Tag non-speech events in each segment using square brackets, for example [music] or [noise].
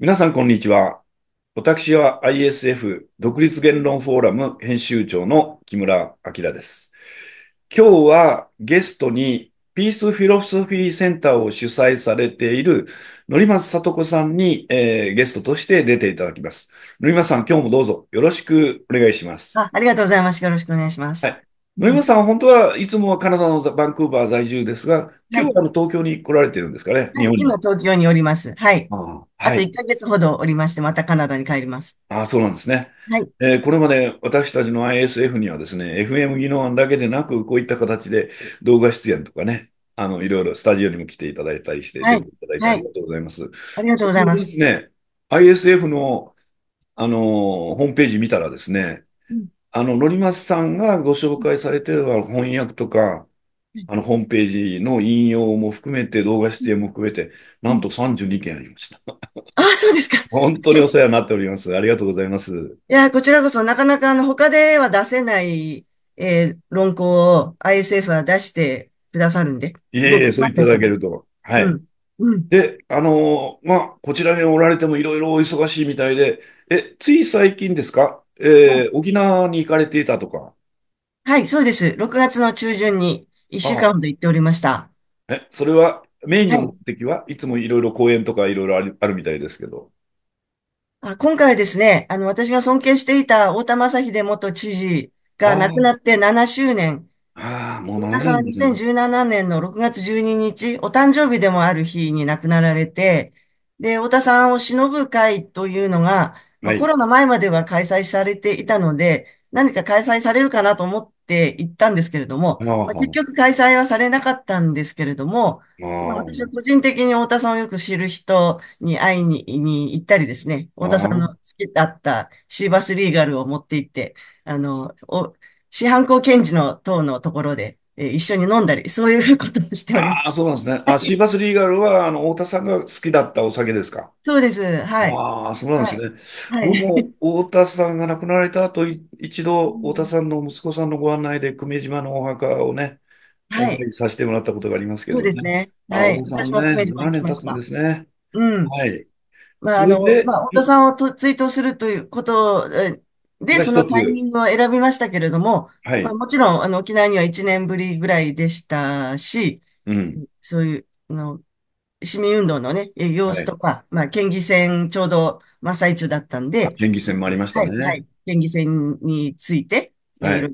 皆さん、こんにちは。私は ISF 独立言論フォーラム編集長の木村明です。今日はゲストにピースフィロソフィーセンターを主催されている乗松里子さんに、えー、ゲストとして出ていただきます。り松さん、今日もどうぞよろしくお願いします。あありがとうございます。よろしくお願いします。はい森本さん、本当はいつもはカナダのバンクーバー在住ですが、今日はあの東京に来られてるんですかね、日本に。今、東京におります。はい。あ、はと1ヶ月ほどおりまして、またカナダに帰ります。あそうなんですね。はい。えー、これまで私たちの ISF にはですね、FM 技能案だけでなく、こういった形で動画出演とかね、あの、いろいろスタジオにも来ていただいたりして、はい、いただいてありがとうございます。はい、ありがとうございます。ね、ISF の、あのー、ホームページ見たらですね、うんあの、のりますさんがご紹介されてる翻訳とか、あの、ホームページの引用も含めて、動画指定も含めて、なんと32件ありました。ああ、そうですか。[laughs] 本当にお世話になっております。ありがとうございます。いや、こちらこそなかなかあの、他では出せない、えー、論考を ISF は出してくださるんで。いえいえ、そういただけると。はい。うんうん、で、あのー、まあ、こちらにおられてもいろいろお忙しいみたいで、え、つい最近ですかえー、沖縄に行かれていたとか。はい、そうです。6月の中旬に1週間ほど行っておりました。え、それは、メインの目的はいつもいろいろ講演とかいろいろあるあるみたいですけど。あ、今回ですね、あの、私が尊敬していた太田正秀元知事が亡くなって7周年。ああ、もう太田さんは長ね。2017年の6月12日、お誕生日でもある日に亡くなられて、で、太田さんを偲ぶ会というのが、まあ、コロナ前までは開催されていたので、何か開催されるかなと思って行ったんですけれども、まあ、結局開催はされなかったんですけれども、まあ、私は個人的に太田さんをよく知る人に会いに、に行ったりですね、太田さんの好きだったシーバスリーガルを持って行って、あの、お、四半公検事の党のところで、え一緒に飲んだり、そういうことをしております。ああ、そうなんですね。あ、シーバスリーガルは、あの、太田さんが好きだったお酒ですかそうです。はい。ああ、そうなんですね。はい。僕も、太田さんが亡くなられた後、い一度、太田さんの息子さんのご案内で、久米島のお墓をね、おは参い。りさせてもらったことがありますけそうどですね。ああ、はい。太田さ私ん久ね、米島に年ま経しつんですね。うん。はい。まあ、そあれの、で、まあ、太田さんをと追悼するということえで、そのタイミングを選びましたけれども、はい。まあ、もちろん、あの、沖縄には1年ぶりぐらいでしたし、うん。そういう、あの、市民運動のね、様子とか、はい、まあ、県議選ちょうど真っ最中だったんで、県議選もありましたね。はい、はい、県議選について、はい、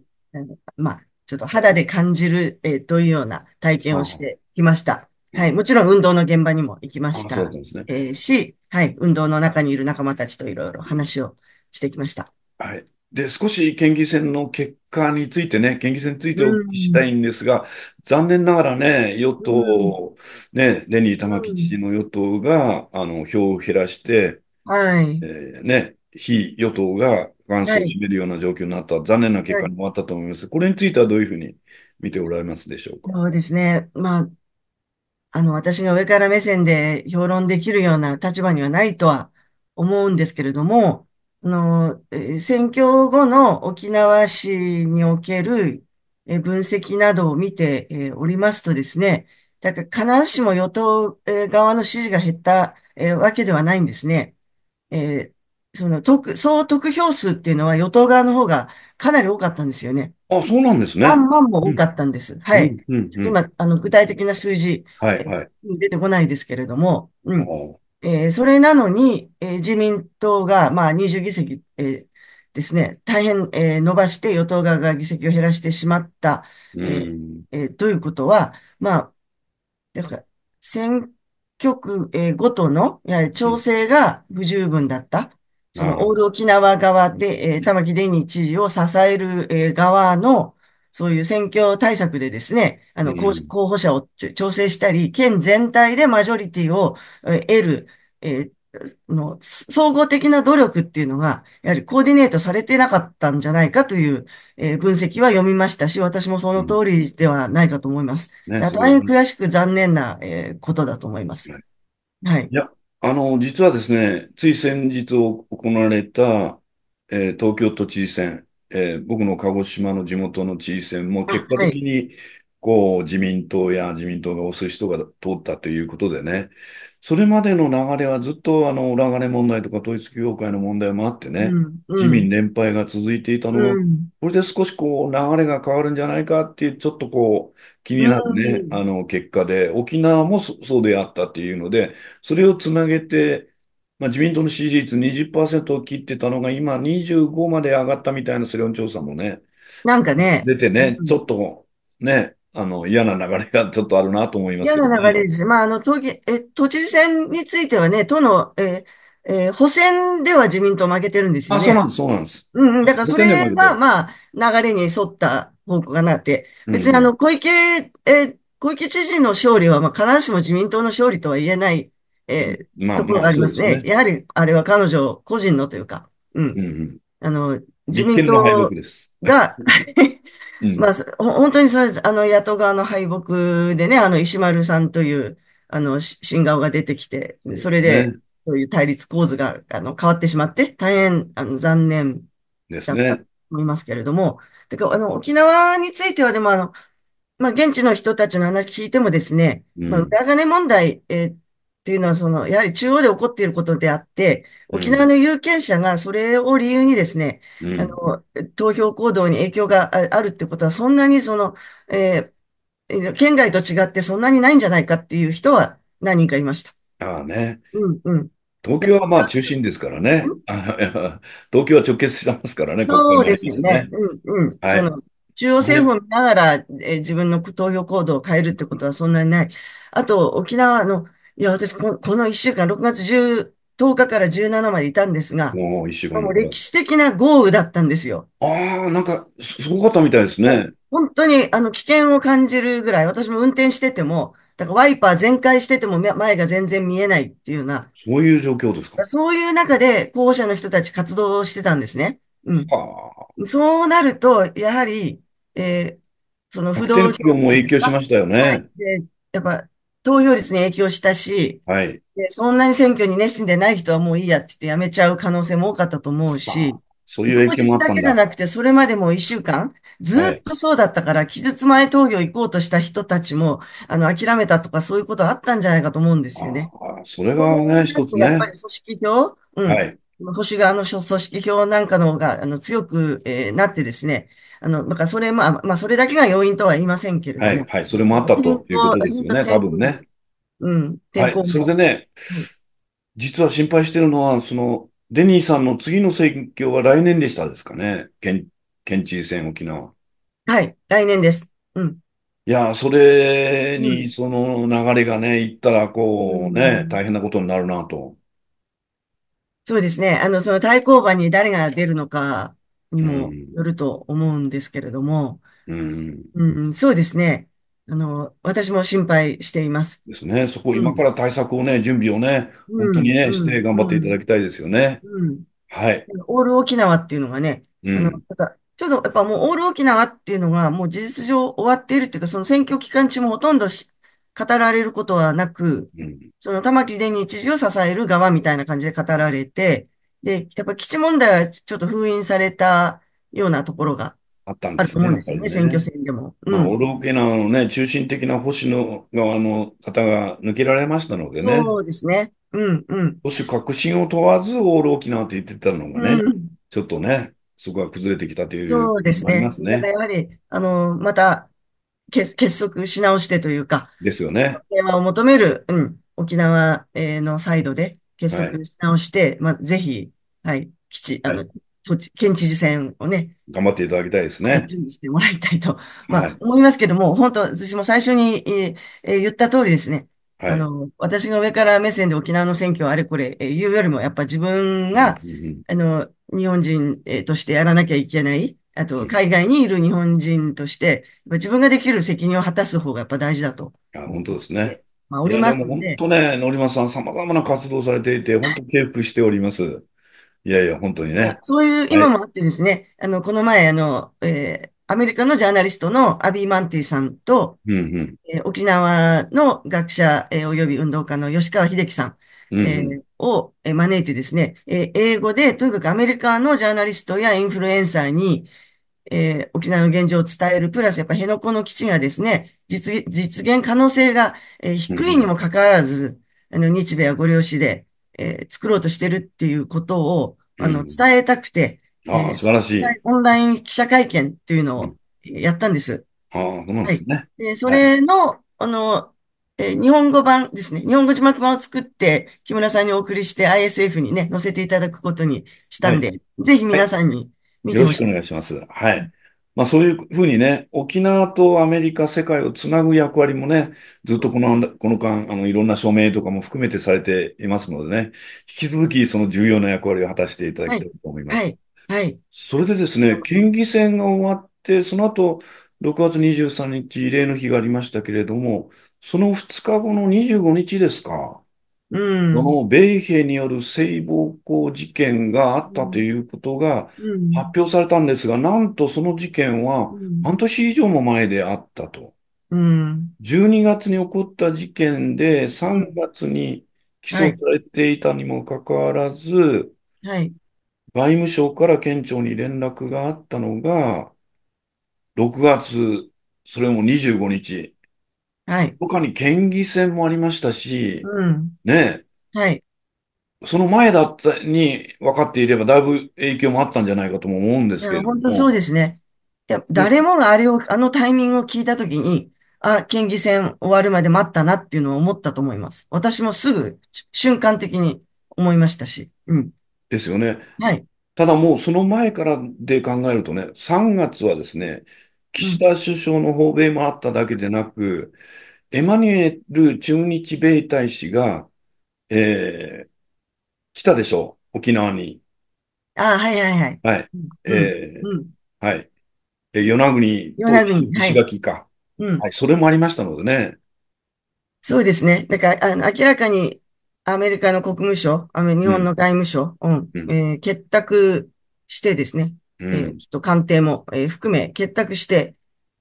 まあ、ちょっと肌で感じる、えー、というような体験をしてきました。はい。もちろん運動の現場にも行きました。そうですね。えー、し、はい。運動の中にいる仲間たちといろいろ話をしてきました。はい。で、少し県議選の結果についてね、県議選についてお聞きしたいんですが、残念ながらね、与うん。党、ね、レニー玉城知事の与党が、あの、票を減らして、はい。えーね、非与党が過半を占めるような状況になった、残念な結果に終わったと思います。これについてはどういうふうに見ておられますでしょうか。そうですね。まあ、あの、私が上から目線で評論できるような立場にはないとは思うんですけれども、の、選挙後の沖縄市における分析などを見ておりますとですね、だから必ずしも与党側の支持が減ったわけではないんですね。えー、その、得、総得票数っていうのは与党側の方がかなり多かったんですよね。あ、そうなんですね。何万も多かったんです。はい。うんうん、今、あの、具体的な数字、はい、はい、出てこないですけれども、うん。えー、それなのに、えー、自民党が、まあ、20議席、えー、ですね、大変、えー、伸ばして与党側が議席を減らしてしまった、えーえー、ということは、まあ、だから選挙区、えー、ごとのや調整が不十分だった。その、オール沖縄側で、えー、玉城デニー知事を支える、えー、側の、そういう選挙対策でですね、あの、候補者を調整したり、県全体でマジョリティを得る、えー、の、総合的な努力っていうのが、やはりコーディネートされてなかったんじゃないかという、えー、分析は読みましたし、私もその通りではないかと思います。うんね、大変悔しく残念な、えー、ことだと思います。はい。いや、あの、実はですね、つい先日行われた、えー、東京都知事選、えー、僕の鹿児島の地元の知事選も結果的にこう自民党や自民党が推す人が通ったということでね、それまでの流れはずっとあの裏金問題とか統一教会の問題もあってね、自民連敗が続いていたのが、これで少しこう流れが変わるんじゃないかっていう、ちょっとこう気になるね、あの結果で、沖縄もそうであったっていうので、それをつなげて、まあ、自民党の支持率20%を切ってたのが、今25まで上がったみたいな世論調査もね、なんかね、出てね、ちょっとね、あの、嫌な流れがちょっとあるなと思います、ね、嫌な流れです。まあ、あの、都議、え、都知事選についてはね、都の、えー、えー、補選では自民党負けてるんですよね。あ、そうなんです、そうなんです。うん、だからそれが、まあ、流れに沿った方向がなって、別にあの、小池、えー、小池知事の勝利は、まあ、必ずしも自民党の勝利とは言えないえーまあところがありますまあね。すねやはり、あれは彼女個人のというか、うん。うんうんあの、自民の党です。が、[laughs] まあ、ほ本当にそれ、あの、野党側の敗北でね、あの、石丸さんという、あの、新顔が出てきて、それで、そういう対立構図が、あの、変わってしまって、大変、あの、残念ですね。思いますけれども、てか、あの、沖縄については、でも、あの、まあ、現地の人たちの話聞いてもですね、まあ、裏金問題、えっていうのは、その、やはり中央で起こっていることであって、沖縄の有権者がそれを理由にですね、うあの、投票行動に影響があるってことは、そんなにその、えー県外と違ってそんなにないんじゃないかっていう人は何人かいました。ああね。うんうん。東京はまあ中心ですからね。あ [laughs] 東京は直結してますからね、そうですよね。うんうん。その、中央政府を見ながら、え自分の投票行動を変えるってことはそんなにない。あと、沖縄の、いや、私こ、この1週間、6月10、10日から17までいたんですが、もう一週間もう歴史的な豪雨だったんですよ。ああ、なんか、すごかったみたいですね。本当に、あの、危険を感じるぐらい、私も運転してても、だからワイパー全開してても前が全然見えないっていうような、そういう状況ですかそういう中で、候補者の人たち活動をしてたんですね。うん。はあ。そうなると、やはり、えー、その不動票も影響しましたよね。でやっぱ、投票率に影響したし、はい、そんなに選挙に熱心でない人はもういいやって言って辞めちゃう可能性も多かったと思うし、そういう影響もあったんだ。だけじゃなくて、それまでも一週間、ずっとそうだったから、はい、期日前投票行こうとした人たちも、あの、諦めたとか、そういうことあったんじゃないかと思うんですよね。あそれがね、一つね。やっぱり組織票、うん。はい、保守側の組織票なんかの方が、あの、強く、えー、なってですね、あの、だからそれ、まあ、まあ、それだけが要因とは言いませんけれども。はい、はい、それもあったということですよね、多分ね。うん、はい、それでね、実は心配してるのは、その、デニーさんの次の選挙は来年でしたですかね、県、県知事選沖縄。はい、来年です。うん。いや、それに、その流れがね、行ったら、こうね、大変なことになるなと。そうですね。あの、その対抗馬に誰が出るのか、にもよると思うんですけれども、うん、うんそうですね。あの、私も心配しています。ですね。そこ、今から対策をね、準備をね、本当にん、ね、しうてん、頑張っていただん、きたいですよね。はい。オール沖縄っていうのがね、うあの、なんか、ちょっと、やっぱもうオール沖縄っていうのがもう事実上終わっているっていうか、その選挙期間中もほとんどし語られることはなく、うん、その玉城デニー知事を支える側みたいな感じで語られて、で、やっぱ基地問題はちょっと封印されたようなところがあったんあでるすとね、思うんですよね、選挙戦でも。オまあ、ん。オルオケのね、中心的な保守の側の方が抜けられましたのでね、そうですね。うん、うん。保守革新を問わずオール沖縄って言ってたのがね、うん。ちょっとね、そこが崩れてきたというそうですね。ね。やはり、あの、また結、結束し直してというか、ですよね。平和を求める、うん、沖縄えーのサイドで、結束し直して、まあ、ぜひ、はい、基地、あの、都知県知事選をね、頑張っていただきたいですね。準備してもらいたいと、[laughs] まあ、はい思いますけども、本当、私も最初に、えー、言った通りですね、はいあの、私が上から目線で沖縄の選挙をあれこれえー言うよりも、やっぱ自分が、うんあの、日本人えーとしてやらなきゃいけない、あと、海外にいる日本人として、自分ができる責任を果たす方がやっぱ大事だと。あ本当ですね。まあ、おいりや、まですも本当ね、のりまさん、様々な活動されていて、本当敬服しております。いやいや、本当にね。そういう今もあってですね、あの、この前、あの、えーアメリカのジャーナリストのアビー・マンティさんと、うんえー沖縄の学者、えー、および運動家の吉川秀樹さん。えーを、えー招いてですね、えー英語で、とにかくアメリカのジャーナリストやインフルエンサーに、えー、沖縄の現状を伝える、プラスやっぱ辺野古の基地がですね、実現可能性が、えー、低いにもかかわらず、あの、日米はご両親で、えー、作ろうとしてるっていうことを、あの、伝えたくて、ああ、素晴らしい。オンライン記者会見っていうのをやったんです。ああ、そうなんですね。はい、でそれの、あの、えー、日本語版ですね。日本語字幕版を作って、木村さんにお送りして ISF にね、載せていただくことにしたんで、ぜひ皆さんに、よろしくお願いします。はい。まあそういうふうにね、沖縄とアメリカ、世界をつなぐ役割もね、ずっとこの、この間、あの、いろんな署名とかも含めてされていますのでね、引き続きその重要な役割を果たしていただきたいと思います。はい。はい。はい、それでですね、県議選が終わって、その後、6月23日、異例の日がありましたけれども、その2日後の25日ですか。うん。の米兵による性暴行事件があったということが発表されたんですが、なんとその事件は半年以上も前であったと。うん。12月に起こった事件で3月に起訴されていたにもかかわらず、はい。外務省から県庁に連絡があったのが、6月、それも25日、はい。他に県議選もありましたし、うん。ねえ、はい。その前だったに分かっていれば、だいぶ影響もあったんじゃないかとも思うんでいすけれど本当そうですね。いや、誰もがあれを、あのタイミングを聞いたときに、あ、県議選終わるまで待ったなっていうのを思ったと思います。私もすぐ、瞬間的に思いましたし。うん。ですよね。はい。ただもうその前からで考えるとね、3月はですね、岸田首相の訪米もあっただけでなく、エマニュエル駐日米大使が、えー、来たでしょう、沖縄に。ああ、はいはいはい。はい。えー、はい。え、与那国と石垣か、はい。うん。はい、それもありましたのでね。そうですね。だから、あの、明らかにアメリカの国務省、あの日本の外務省、うん、うん、えー、結託してですね、うえー、きっと官邸も、えー、含め結託して、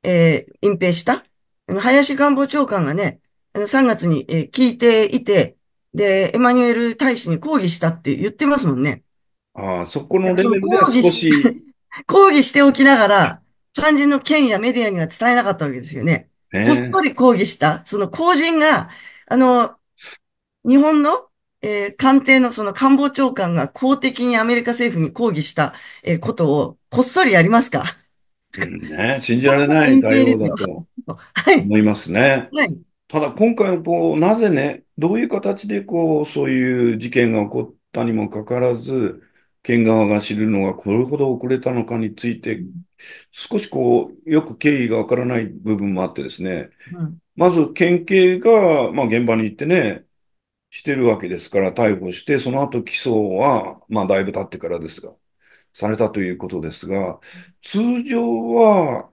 えー、隠蔽した。林官房長官がね、3月に、えー、聞いていて、で、エマニュエル大使に抗議したって言ってますもんね。ああ、そこのレベルでは少し。[laughs] 抗議しておきながら、肝心の県やメディアには伝えなかったわけですよね。えー、こっそり抗議した。その公人が、あの、日本のえー、官邸のその官房長官が公的にアメリカ政府に抗議した、えー、ことをこっそりやりますか、うん、ね、信じられない対応だと思いますね。はい、ただ今回のこう、なぜね、どういう形でこう、そういう事件が起こったにもかかわらず、県側が知るのがこれほど遅れたのかについて、少しこう、よく経緯がわからない部分もあってですね、まず県警が、まあ現場に行ってね、してるわけですから、逮捕して、その後起訴は、まあ、だいぶ経ってからですが、されたということですが、通常は、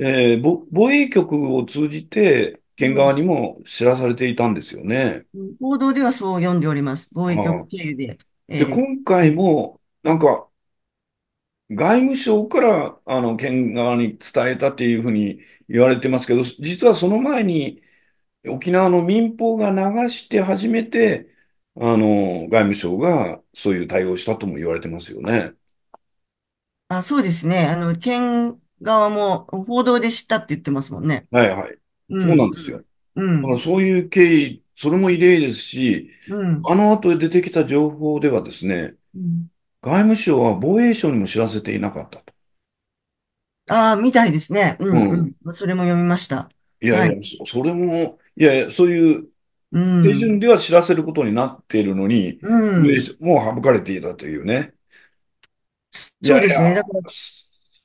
えー、防衛局を通じて、県側にも知らされていたんですよね。報道ではそう読んでおります。防衛局経由で。えー、で、今回も、なんか、外務省から、あの、県側に伝えたっていうふうに言われてますけど、実はその前に、沖縄の民放が流して初めて、あの、外務省がそういう対応したとも言われてますよね。あ、そうですね。あの、県側も報道で知ったって言ってますもんね。はいはい。そうなんですよ。だからそういう経緯、それも異例ですし、うん。あの後出てきた情報ではですね、外務省は防衛省にも知らせていなかったと。ああ、みたいですね。うんうん。それも読みました。いやいや、はいそそれも、いやいや、そういううん。手順では知らせることになっているのに、うん。もう省かれていたというね。じそうですね。だから、そ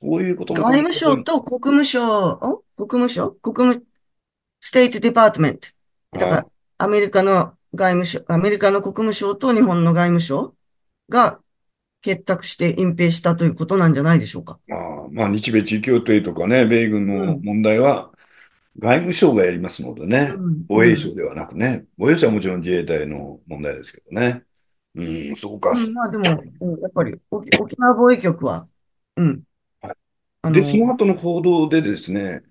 ういうこと外務省と国務省、国務省国務、ステイトデパートメント。だから、アメリカの外務省、アメリカの国務省と日本の外務省が結託して隠蔽したということなんじゃないでしょうか。まあ、まあ、日米地位協定とかね、米軍の問題は、外務省がやりますのでね、防衛省ではなくね、防衛省はもちろん自衛隊の問題ですけどね。うん、そうか。うん、まあでも、やっぱり沖縄防衛局は、うん。はい、で、その後の報道でですね、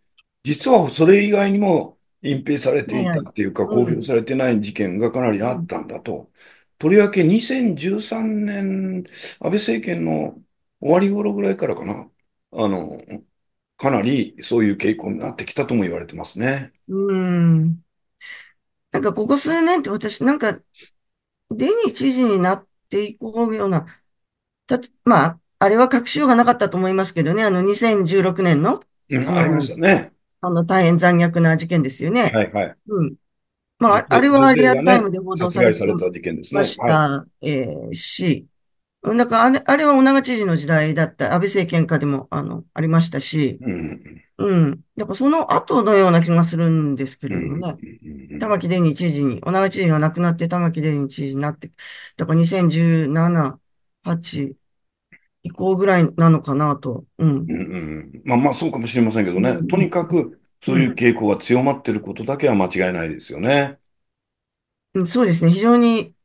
実はそれ以外にも隠蔽されていたっていうか、公表されてない事件がかなりあったんだと。とりわけ2013年、安倍政権の終わり頃ぐらいからかな、あの、かなりそういう傾向になってきたとも言われてますね。うん。なんかここ数年って私なんか、デニー知事になっていこうような、た、まあ、あれは隠しようがなかったと思いますけどね、あの2016年の。うん、ありましたね。あの大変残虐な事件ですよね。はいはい。うん。まあ、あれはリアルタイムで報道されてました、ねはいえー、し、なんかあれ、あれは女が知事の時代だった、安倍政権下でも、あの、ありましたし、うん。うん。だからその後のような気がするんですけれどもね。玉城デニー知事に、女が知事が亡くなって玉城デニー知事になって、だから2017、8以降ぐらいなのかなと。うん。うんうん、まあまあそうかもしれませんけどね。とにかくそういう傾向が強まっていることだけは間違いないですよね。うん、そうですね。非常に、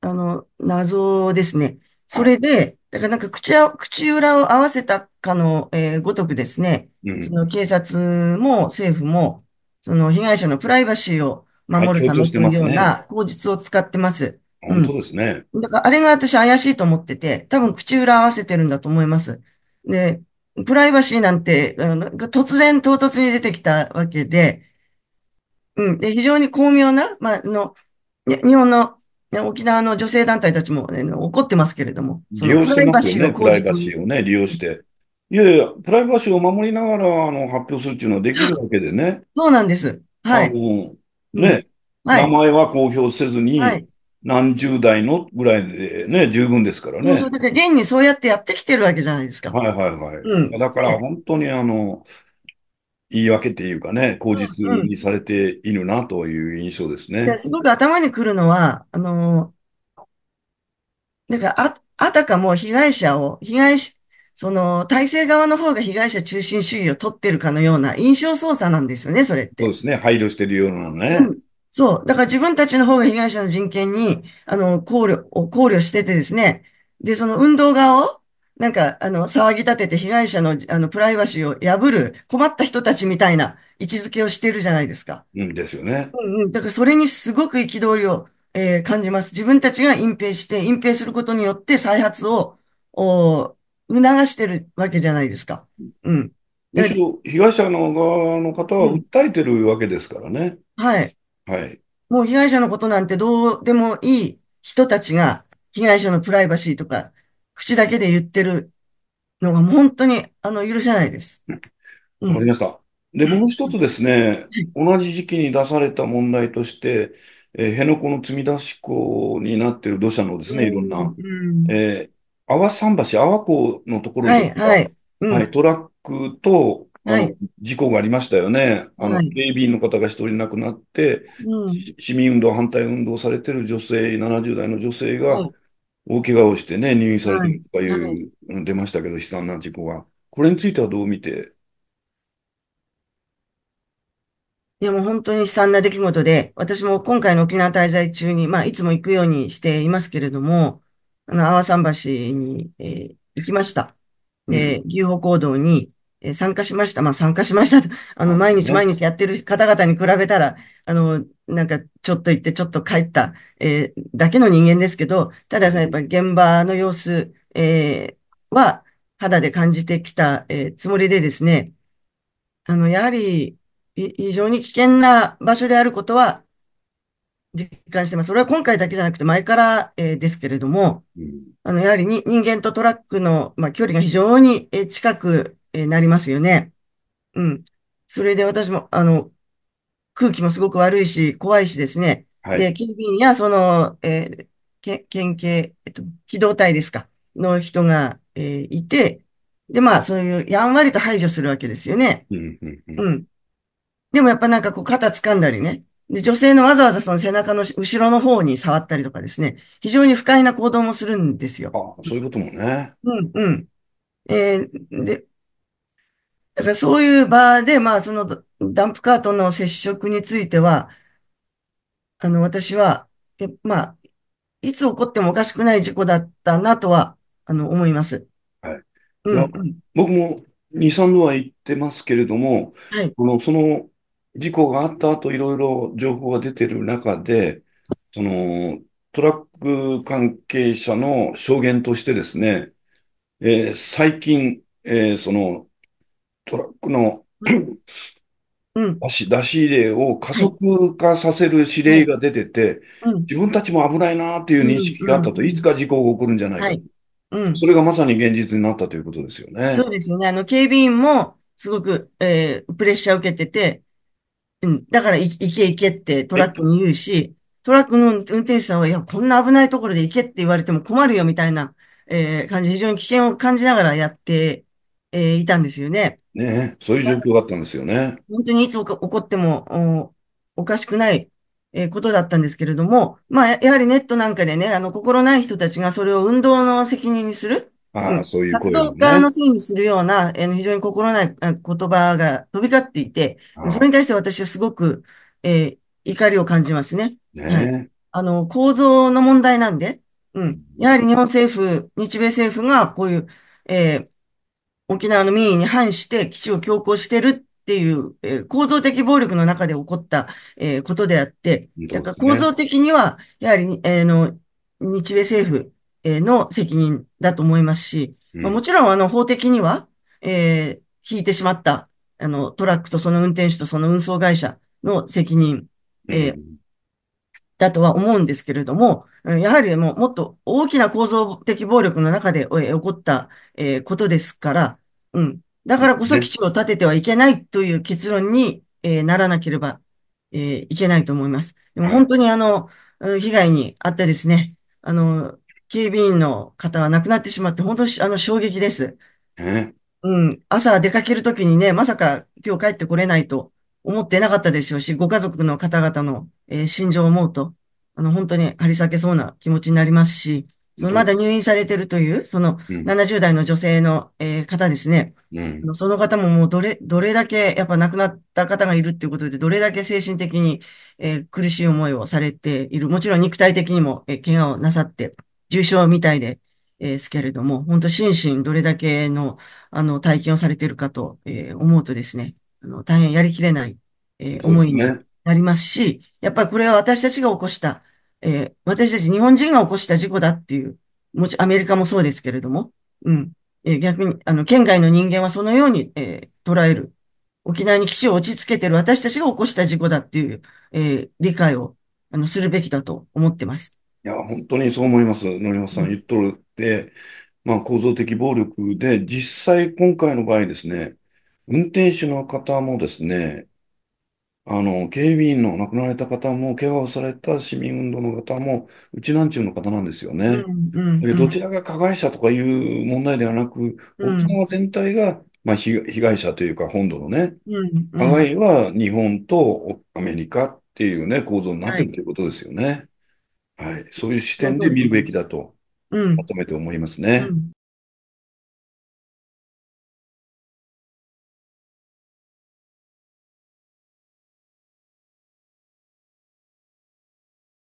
あの、謎ですね。それで、だからなんか口を、口裏を合わせたかの、えー、ごとくですね、その警察も政府も、その被害者のプライバシーを守るためというような口実を使ってます。はいすね、本当ですね、だからあれが私怪しいと思ってて、多分口裏合わせてるんだと思います。で、プライバシーなんて、突然唐突に出てきたわけで、うん、で非常に巧妙な、まあ、の、日本の沖縄の女性団体たちも、ね、怒ってますけれども。利用してますよね、プライバシーをね、利用して。いやいや、プライバシーを守りながらあの発表するっていうのはできるわけでね。そうなんです。はい。ね、うんはい、名前は公表せずに、何十代のぐらいでね、十分ですからね。そうだから現にそうやってやってきてるわけじゃないですか。はいはいはい。うん、だから本当にあの、言い訳っていうかね、口実にされているなという印象ですね。うんうん、すごく頭にくるのは、あの、なんかあ、あたかも被害者を、被害者、その、体制側の方が被害者中心主義を取ってるかのような印象操作なんですよね、それって。そうですね。配慮してるようなね、うん。そう。だから自分たちの方が被害者の人権に、あの、考慮、考慮しててですね。で、その運動側を、なんか、あの、騒ぎ立てて被害者の、あの、プライバシーを破る困った人たちみたいな位置づけをしてるじゃないですか。うんですよね。うんうん。だからそれにすごく憤りを、えー感じます。自分たちが隠蔽して、隠蔽することによって再発を、お促してるわけじゃないですか。うん。むしろ被害者の側の方は訴えてるわけですからね。はい。はい。もう被害者のことなんてどうでもいい人たちが、被害者のプライバシーとか、口だけで言ってるのが本当に、あの、許せないです。わかりました。で、もう一つですね、同じ時期に出された問題として、えー、辺野古の積み出し港になっている土砂のですね、いろんな、うんえー、阿波桟橋、阿波港のところに、はいはいうん、はい、トラックと、はい、事故がありましたよね。あの、警備員の方が一人亡くなって、うん、市民運動、反対運動されてる女性、70代の女性が、はい大怪我をしてね、入院されてるとかいう、はいはい、出ましたけど、悲惨な事故が。これについてはどう見ていやもう本当に悲惨な出来事で、私も今回の沖縄滞在中に、まあいつも行くようにしていますけれども、あの、阿波桟橋に、えー、行きました。で、牛歩行動に、え参加しました。まあ、参加しましたと。あの、毎日毎日やってる方々に比べたら、あの、なんか、ちょっと行って、ちょっと帰った、えー、だけの人間ですけど、たださ、やっぱ現場の様子、えー、は、肌で感じてきた、えー、つもりでですね、あの、やはり、非常に危険な場所であることは、実感してます。それは今回だけじゃなくて前から、えー、ですけれども、あの、やはりに人間とトラックの、まあ、距離が非常に、え近くえなりますよね。うん。それで私も、あの、空気もすごく悪いし、怖いしですね。はい、で、警備員や、その、えー、け県警、えっと、機動隊ですか、の人が、えー、いて、で、まあ、そういう、やんわりと排除するわけですよね。うんうん、うんでもやっぱなんかこう、肩掴んだりね。で、女性のわざわざその背中の後ろの方に触ったりとかですね。非常に不快な行動もするんですよ。ああそういうこともね。うん、うん。えー、で、だからそういう場で、まあ、そのダンプカーとの接触については、あの、私は、えまあ、いつ起こってもおかしくない事故だったなとは、あの、思います。はい。うん、僕も2、3度は言ってますけれども、はい、この、その事故があった後、いろいろ情報が出てる中で、その、トラック関係者の証言としてですね、えー、最近、えー、その、トラックの、うん、出し出し入れを加速化させる指令が出てて、うん、自分たちも危ないなっていう認識があったと、うん、いつか事故が起こるんじゃないか、はい、うん、それがまさに現実になったということですよね。そうですよね。あの、警備員もすごく、えー、プレッシャーを受けてて、うん、だから行け行けってトラックに言うし、トラックの運転手さんは、いや、こんな危ないところで行けって言われても困るよみたいな、えー、感じ、非常に危険を感じながらやって、えー、いたんですよね。ねそういう状況だったんですよね。本当にいつ起こってもおかしくないえことだったんですけれども、まあ、やはりネットなんかでね、あの、心ない人たちがそれを運動の責任にする。ああ、そういう、ね、活動家のせいにするような、えー、非常に心ない言葉が飛び交っていて、それに対して私はすごく、えー、怒りを感じますね。ね、はい、あの、構造の問題なんで、うん。やはり日本政府、日米政府がこういう、えー、沖縄の民意に反して基地を強行してるっていう、えー、構造的暴力の中で起こった、えー、ことであって、だから構造的には、やはり、えー、の日米政府の責任だと思いますし、まもちろんあの法的には、えー、引いてしまったあのトラックとその運転手とその運送会社の責任、えー、だとは思うんですけれども、やはりもうもっと大きな構造的暴力の中で起こった、えことですから、うん。だからこそ基地を建ててはいけないという結論に、えならなければ、えいけないと思います。でも本当にあの、被害に遭ったですね、あの、警備員の方は亡くなってしまって、本当にあの衝撃です。うん、朝出かけるときにね、まさか今日帰ってこれないと思ってなかったでしょうし、ご家族の方々の、えー、心情を思うと、あの、本当に張り裂けそうな気持ちになりますし、そのまだ入院されてるという、その70代の女性の、えー、方ですね、うん、その方ももうどれ、どれだけやっぱ亡くなった方がいるっていうことで、どれだけ精神的に、えー、苦しい思いをされている。もちろん肉体的にも、えー、怪我をなさって、重症みたいで、えー、すけれども、本当心身どれだけの、あの、体験をされているかと、えー、思うとですね、あの、大変やりきれない、えー、思いになりますし、すね、やっぱりこれは私たちが起こした、えー、私たち日本人が起こした事故だっていう、もちアメリカもそうですけれども、うん。えー、逆に、あの、県外の人間はそのように、えー、捉える。沖縄に基地を落ち着けてる私たちが起こした事故だっていう、えー、理解を、あの、するべきだと思ってます。いや、本当にそう思います。のりまさん言っとるって、まあ、構造的暴力で、実際今回の場合ですね、運転手の方もですね、あの、警備員の亡くなられた方も、怪我をされた市民運動の方も、うちなんちゅうの方なんですよね。だけど、どちらが加害者とかいう問題ではなく、沖縄全体が、まあ、被害者というか、本土のね、加害は日本とアメリカっていうね、構造になってるということですよね。はい、そういう視点で見るべきだと、まとめて思いますね。ん